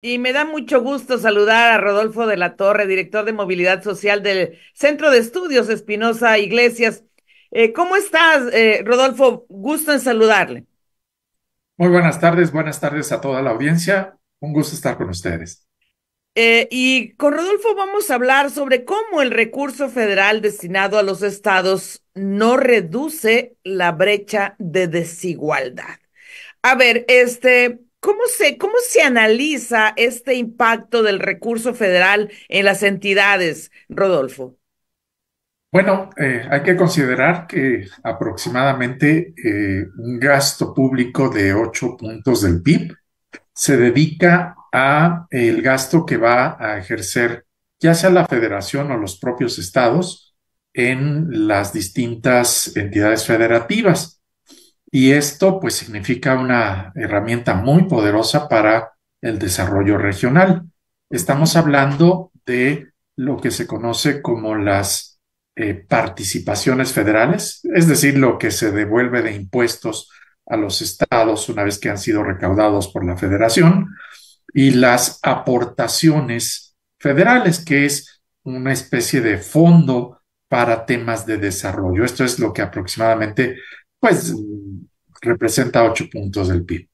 Y me da mucho gusto saludar a Rodolfo de la Torre, director de movilidad social del Centro de Estudios Espinosa Iglesias. Eh, ¿Cómo estás, eh, Rodolfo? Gusto en saludarle. Muy buenas tardes, buenas tardes a toda la audiencia. Un gusto estar con ustedes. Eh, y con Rodolfo vamos a hablar sobre cómo el recurso federal destinado a los estados no reduce la brecha de desigualdad. A ver, este, ¿Cómo se, ¿Cómo se analiza este impacto del recurso federal en las entidades, Rodolfo? Bueno, eh, hay que considerar que aproximadamente eh, un gasto público de 8 puntos del PIB se dedica a el gasto que va a ejercer ya sea la federación o los propios estados en las distintas entidades federativas. Y esto pues significa una herramienta muy poderosa para el desarrollo regional. Estamos hablando de lo que se conoce como las eh, participaciones federales, es decir, lo que se devuelve de impuestos a los estados una vez que han sido recaudados por la federación, y las aportaciones federales, que es una especie de fondo para temas de desarrollo. Esto es lo que aproximadamente pues representa ocho puntos del PIB.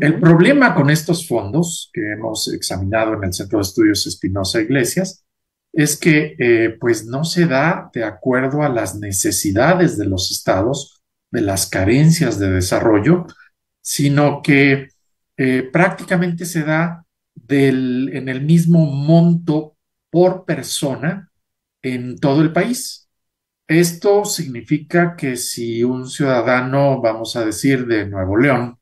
El problema con estos fondos que hemos examinado en el Centro de Estudios Espinosa Iglesias es que eh, pues no se da de acuerdo a las necesidades de los estados, de las carencias de desarrollo, sino que eh, prácticamente se da en el mismo monto por persona en todo el país. Esto significa que si un ciudadano, vamos a decir, de Nuevo León,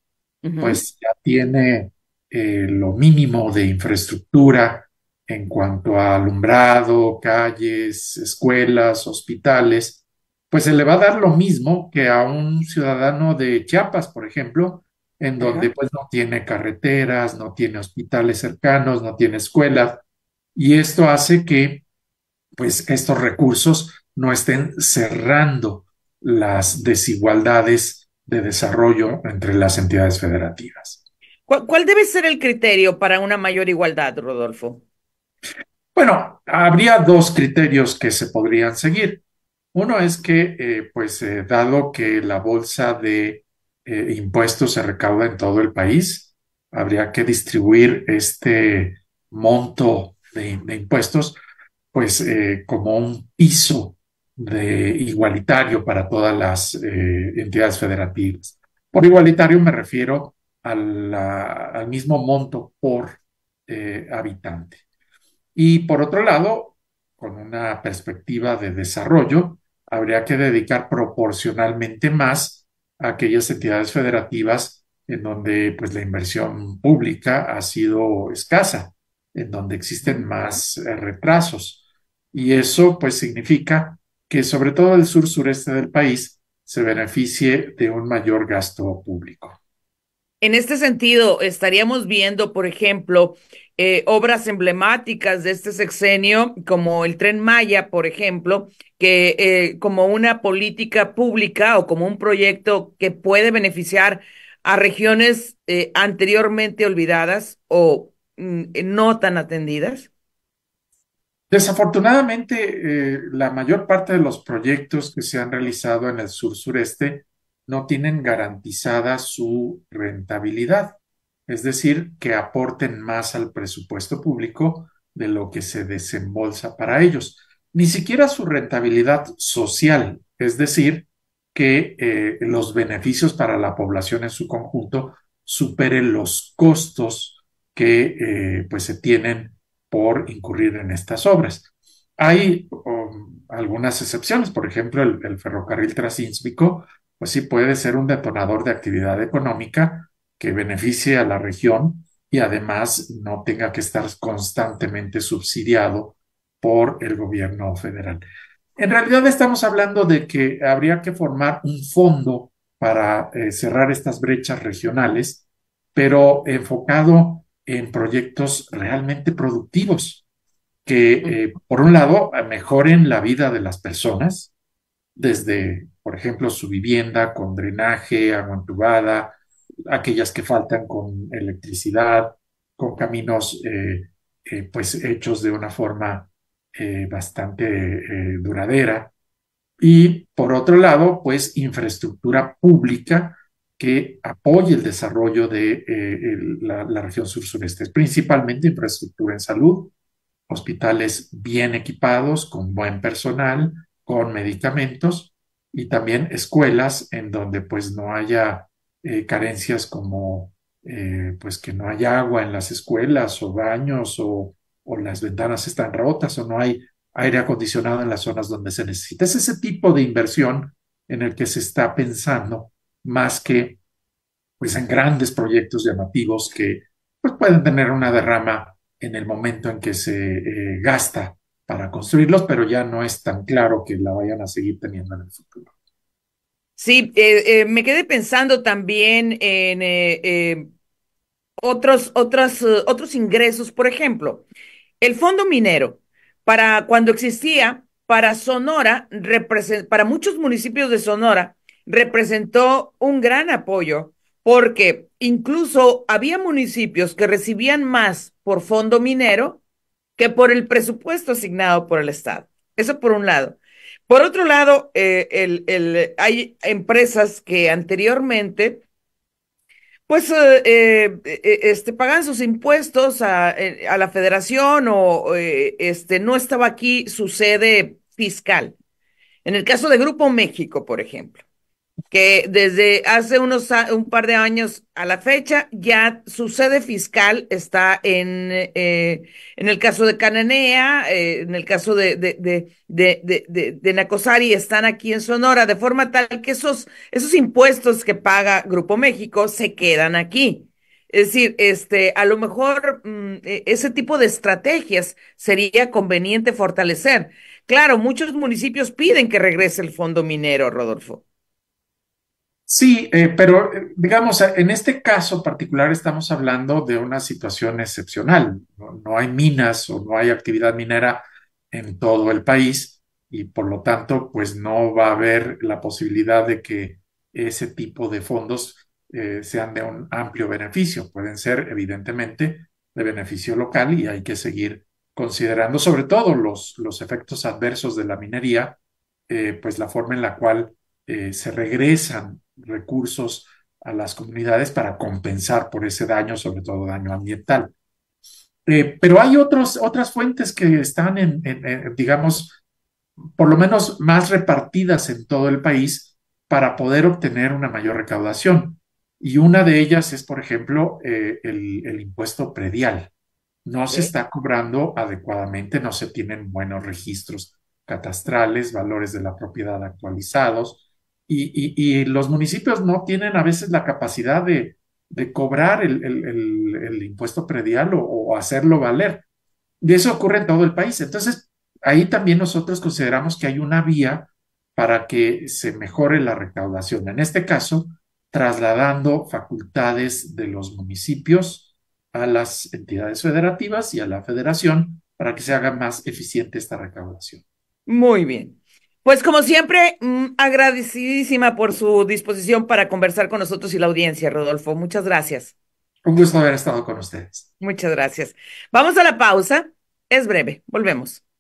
pues ya tiene eh, lo mínimo de infraestructura en cuanto a alumbrado, calles, escuelas, hospitales, pues se le va a dar lo mismo que a un ciudadano de Chiapas, por ejemplo, en donde pues no tiene carreteras, no tiene hospitales cercanos, no tiene escuelas, y esto hace que pues estos recursos no estén cerrando las desigualdades de desarrollo entre las entidades federativas. ¿Cuál, debe ser el criterio para una mayor igualdad, Rodolfo? Bueno, habría dos criterios que se podrían seguir. Uno es que, eh, pues, eh, dado que la bolsa de eh, impuestos se recauda en todo el país, habría que distribuir este monto de, de impuestos, pues, como un piso de igualitario para todas las eh, entidades federativas. Por igualitario me refiero al, mismo monto por eh, habitante. Y por otro lado, con una perspectiva de desarrollo, habría que dedicar proporcionalmente más a aquellas entidades federativas en donde pues, la inversión pública ha sido escasa, en donde existen más eh, retrasos. Y eso pues significa que sobre todo el sur sureste del país se beneficie de un mayor gasto público. En este sentido, estaríamos viendo, por ejemplo, eh, obras emblemáticas de este sexenio, como el tren Maya, por ejemplo, que eh, como una política pública o como un proyecto que puede beneficiar a regiones eh, anteriormente olvidadas o mm, no tan atendidas. Desafortunadamente, eh, la mayor parte de los proyectos que se han realizado en el sur-sureste no tienen garantizada su rentabilidad, es decir, que aporten más al presupuesto público de lo que se desembolsa para ellos. Ni siquiera su rentabilidad social, es decir, que eh, los beneficios para la población en su conjunto superen los costos que eh, pues se tienen por incurrir en estas obras. Hay um, algunas excepciones, por ejemplo, el, ferrocarril transísmico, pues sí puede ser un detonador de actividad económica que beneficie a la región y además no tenga que estar constantemente subsidiado por el gobierno federal. En realidad estamos hablando de que habría que formar un fondo para eh, cerrar estas brechas regionales, pero enfocado en proyectos realmente productivos, que eh, por un lado mejoren la vida de las personas, desde, por ejemplo, su vivienda con drenaje, agua aquellas que faltan con electricidad, con caminos eh, eh, pues hechos de una forma bastante duradera. Y por otro lado, pues infraestructura pública que apoye el desarrollo de eh, la, región sur-sureste, principalmente infraestructura en salud, hospitales bien equipados, con buen personal, con medicamentos y también escuelas en donde pues no haya eh, carencias como eh, pues que no haya agua en las escuelas o baños o, o las ventanas están rotas o no hay aire acondicionado en las zonas donde se necesita. Es ese tipo de inversión en el que se está pensando más que pues en grandes proyectos llamativos que pues, pueden tener una derrama en el momento en que se eh, gasta para construirlos, pero ya no es tan claro que la vayan a seguir teniendo en el futuro. Sí, eh, eh, me quedé pensando también en otros, otros otros ingresos, por ejemplo, el fondo minero, para cuando existía, para Sonora, para muchos municipios de Sonora, representó un gran apoyo porque incluso había municipios que recibían más por fondo minero que por el presupuesto asignado por el Estado. Eso por un lado. Por otro lado, eh, el, el, hay empresas que anteriormente pues eh, eh, este, pagan sus impuestos a, a la federación o este, no estaba aquí su sede fiscal. En el caso de Grupo México, por ejemplo que desde hace unos un par de años a la fecha ya su sede fiscal está en, eh, en el caso de Cananea, eh, en el caso de, de, de, de, Nacosari, están aquí en Sonora, de forma tal que esos, esos impuestos que paga Grupo México se quedan aquí. Es decir, este, a lo mejor mm, e, ese tipo de estrategias sería conveniente fortalecer. Claro, muchos municipios piden que regrese el fondo minero, Rodolfo. Sí, eh, pero eh, digamos, en este caso particular estamos hablando de una situación excepcional. No, hay minas o no hay actividad minera en todo el país y por lo tanto, pues no va a haber la posibilidad de que ese tipo de fondos eh, sean de un amplio beneficio. Pueden ser, evidentemente, de beneficio local y hay que seguir considerando sobre todo los, efectos adversos de la minería, pues la forma en la cual se regresan recursos a las comunidades para compensar por ese daño, sobre todo daño ambiental. Eh, pero hay otras fuentes que están en, eh, digamos, por lo menos más repartidas en todo el país para poder obtener una mayor recaudación. Y una de ellas es, por ejemplo, eh, el, impuesto predial. No se está cobrando adecuadamente, no se tienen buenos registros catastrales, valores de la propiedad actualizados, y, los municipios no tienen a veces la capacidad de, cobrar el, impuesto predial o, o hacerlo valer. Y eso ocurre en todo el país. Entonces, ahí también nosotros consideramos que hay una vía para que se mejore la recaudación. En este caso, trasladando facultades de los municipios a las entidades federativas y a la federación para que se haga más eficiente esta recaudación. Muy bien. Pues como siempre, mm, agradecidísima por su disposición para conversar con nosotros y la audiencia, Rodolfo. Muchas gracias. Un gusto haber estado con ustedes. Muchas gracias. Vamos a la pausa. Es breve. Volvemos.